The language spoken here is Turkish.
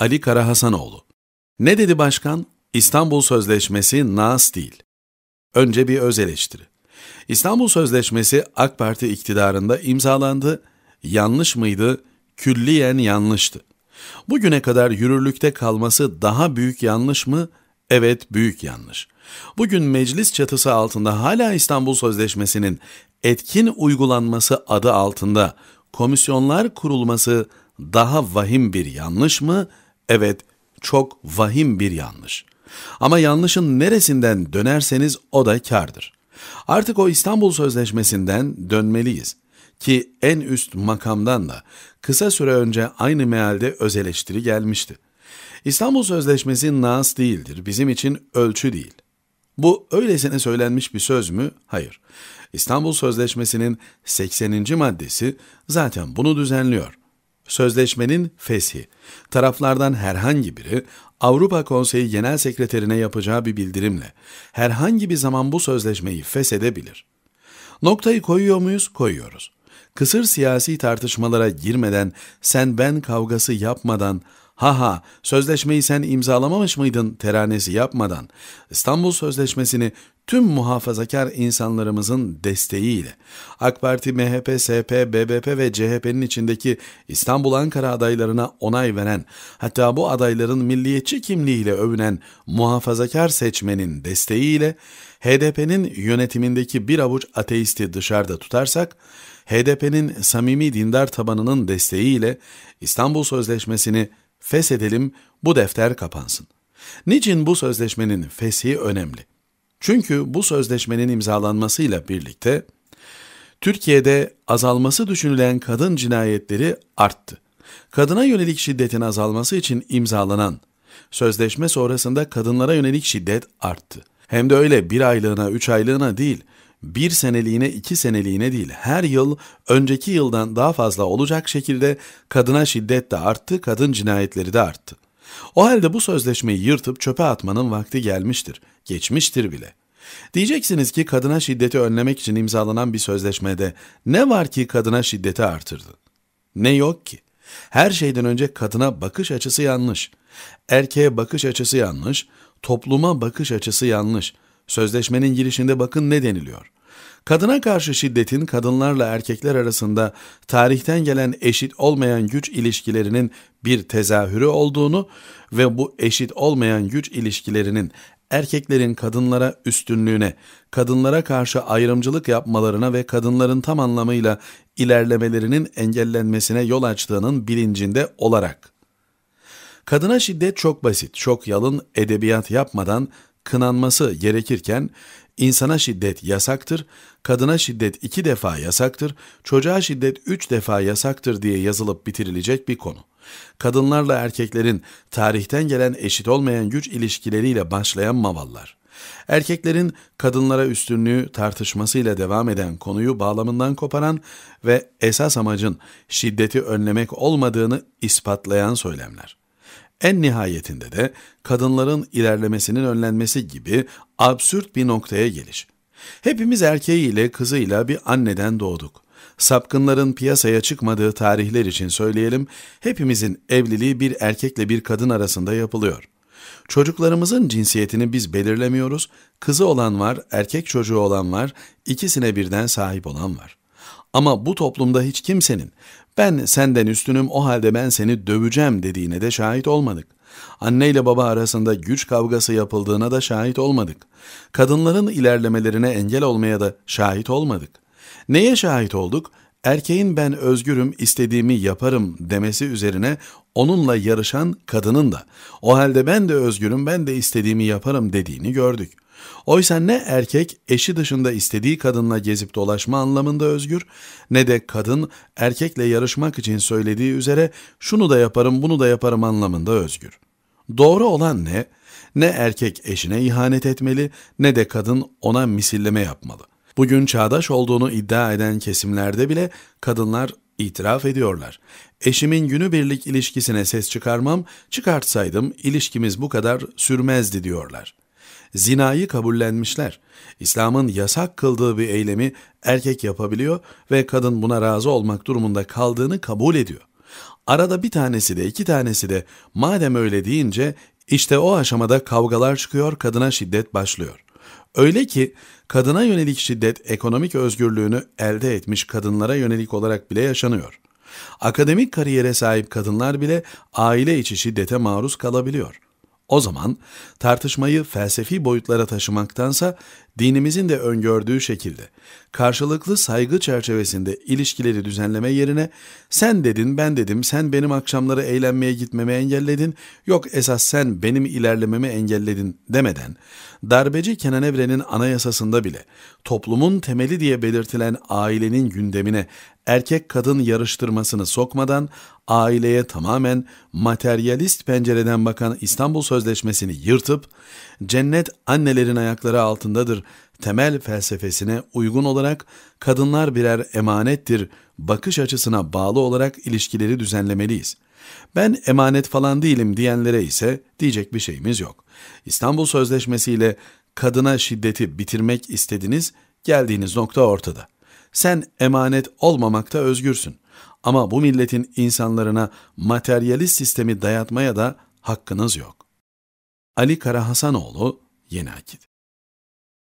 Ali Karahasanoğlu. Ne dedi başkan? İstanbul Sözleşmesi naz değil. Önce bir öz eleştiri. İstanbul Sözleşmesi AK Parti iktidarında imzalandı. Yanlış mıydı? Külliyen yanlıştı. Bugüne kadar yürürlükte kalması daha büyük yanlış mı? Evet, büyük yanlış. Bugün meclis çatısı altında hala İstanbul Sözleşmesi'nin etkin uygulanması adı altında komisyonlar kurulması daha vahim bir yanlış mı? Evet, çok vahim bir yanlış. Ama yanlışın neresinden dönerseniz o da kardır. Artık o İstanbul Sözleşmesi'nden dönmeliyiz ki en üst makamdan da kısa süre önce aynı mealde öz eleştiri gelmişti. İstanbul Sözleşmesi naz değildir, bizim için ölçü değil. Bu öylesine söylenmiş bir söz mü? Hayır. İstanbul Sözleşmesi'nin 80. maddesi zaten bunu düzenliyor. Sözleşmenin feshi, taraflardan herhangi biri Avrupa Konseyi Genel Sekreterine yapacağı bir bildirimle herhangi bir zaman bu sözleşmeyi feshedebilir. Noktayı koyuyor muyuz? Koyuyoruz. Kısır siyasi tartışmalara girmeden, sen ben kavgası yapmadan ha ha sözleşmeyi sen imzalamamış mıydın teranesi yapmadan İstanbul Sözleşmesi'ni tüm muhafazakar insanlarımızın desteğiyle AK Parti, MHP, SP, BBP ve CHP'nin içindeki İstanbul-Ankara adaylarına onay veren hatta bu adayların milliyetçi kimliğiyle övünen muhafazakar seçmenin desteğiyle HDP'nin yönetimindeki bir avuç ateisti dışarıda tutarsak HDP'nin samimi dindar tabanının desteğiyle İstanbul Sözleşmesi'ni feshedelim, bu defter kapansın. Niçin bu sözleşmenin feshi önemli? Çünkü bu sözleşmenin imzalanmasıyla birlikte Türkiye'de azalması düşünülen kadın cinayetleri arttı. Kadına yönelik şiddetin azalması için imzalanan sözleşme sonrasında kadınlara yönelik şiddet arttı. Hem de öyle bir aylığına, üç aylığına değil, bir seneliğine iki seneliğine değil her yıl önceki yıldan daha fazla olacak şekilde kadına şiddet de arttı, kadın cinayetleri de arttı. O halde bu sözleşmeyi yırtıp çöpe atmanın vakti gelmiştir, geçmiştir bile. Diyeceksiniz ki kadına şiddeti önlemek için imzalanan bir sözleşmede ne var ki kadına şiddeti artırdı? Ne yok ki? Her şeyden önce kadına bakış açısı yanlış. Erkeğe bakış açısı yanlış, topluma bakış açısı yanlış. Sözleşmenin girişinde bakın ne deniliyor. Kadına karşı şiddetin kadınlarla erkekler arasında tarihten gelen eşit olmayan güç ilişkilerinin bir tezahürü olduğunu ve bu eşit olmayan güç ilişkilerinin erkeklerin kadınlara üstünlüğüne, kadınlara karşı ayrımcılık yapmalarına ve kadınların tam anlamıyla ilerlemelerinin engellenmesine yol açtığının bilincinde olarak. Kadına şiddet çok basit, çok yalın edebiyat yapmadan kınanması gerekirken insana şiddet yasaktır, kadına şiddet iki defa yasaktır, çocuğa şiddet üç defa yasaktır diye yazılıp bitirilecek bir konu. Kadınlarla erkeklerin tarihten gelen eşit olmayan güç ilişkileriyle başlayan mavallar. Erkeklerin kadınlara üstünlüğü tartışmasıyla devam eden konuyu bağlamından koparan ve esas amacın şiddeti önlemek olmadığını ispatlayan söylemler. En nihayetinde de kadınların ilerlemesinin önlenmesi gibi absürt bir noktaya gelir. Hepimiz erkeğiyle kızıyla bir anneden doğduk. Sapkınların piyasaya çıkmadığı tarihler için söyleyelim, hepimizin evliliği bir erkekle bir kadın arasında yapılıyor. Çocuklarımızın cinsiyetini biz belirlemiyoruz, kızı olan var, erkek çocuğu olan var, ikisine birden sahip olan var. Ama bu toplumda hiç kimsenin ben senden üstünüm o halde ben seni döveceğim dediğine de şahit olmadık. Anne ile baba arasında güç kavgası yapıldığına da şahit olmadık. Kadınların ilerlemelerine engel olmaya da şahit olmadık. Neye şahit olduk? Erkeğin ben özgürüm, istediğimi yaparım demesi üzerine onunla yarışan kadının da o halde ben de özgürüm, ben de istediğimi yaparım dediğini gördük.'' Oysa ne erkek eşi dışında istediği kadınla gezip dolaşma anlamında özgür ne de kadın erkekle yarışmak için söylediği üzere şunu da yaparım bunu da yaparım anlamında özgür. Doğru olan ne? Ne erkek eşine ihanet etmeli ne de kadın ona misilleme yapmalı. Bugün çağdaş olduğunu iddia eden kesimlerde bile kadınlar itiraf ediyorlar. Eşimin günübirlik ilişkisine ses çıkarmam, çıkartsaydım ilişkimiz bu kadar sürmezdi diyorlar. Zinayı kabullenmişler. İslam'ın yasak kıldığı bir eylemi erkek yapabiliyor ve kadın buna razı olmak durumunda kaldığını kabul ediyor. Arada bir tanesi de iki tanesi de madem öyle deyince işte o aşamada kavgalar çıkıyor, kadına şiddet başlıyor. Öyle ki kadına yönelik şiddet ekonomik özgürlüğünü elde etmiş kadınlara yönelik olarak bile yaşanıyor. Akademik kariyere sahip kadınlar bile aile içi şiddete maruz kalabiliyor. O zaman tartışmayı felsefi boyutlara taşımaktansa dinimizin de öngördüğü şekilde karşılıklı saygı çerçevesinde ilişkileri düzenleme yerine sen dedin ben dedim sen benim akşamları eğlenmeye gitmemi engelledin yok esas sen benim ilerlememi engelledin demeden darbeci Kenan Evren'in anayasasında bile toplumun temeli diye belirtilen ailenin gündemine erkek kadın yarıştırmasını sokmadan aileye tamamen materyalist pencereden bakan İstanbul Sözleşmesi'ni yırtıp, cennet annelerin ayakları altındadır temel felsefesine uygun olarak kadınlar birer emanettir bakış açısına bağlı olarak ilişkileri düzenlemeliyiz. Ben emanet falan değilim diyenlere ise diyecek bir şeyimiz yok. İstanbul Sözleşmesi ile kadına şiddeti bitirmek istediniz, geldiğiniz nokta ortada.'' Sen emanet olmamakta özgürsün. Ama bu milletin insanlarına materyalist sistemi dayatmaya da hakkınız yok. Ali Karahasanoğlu, Yeni Akit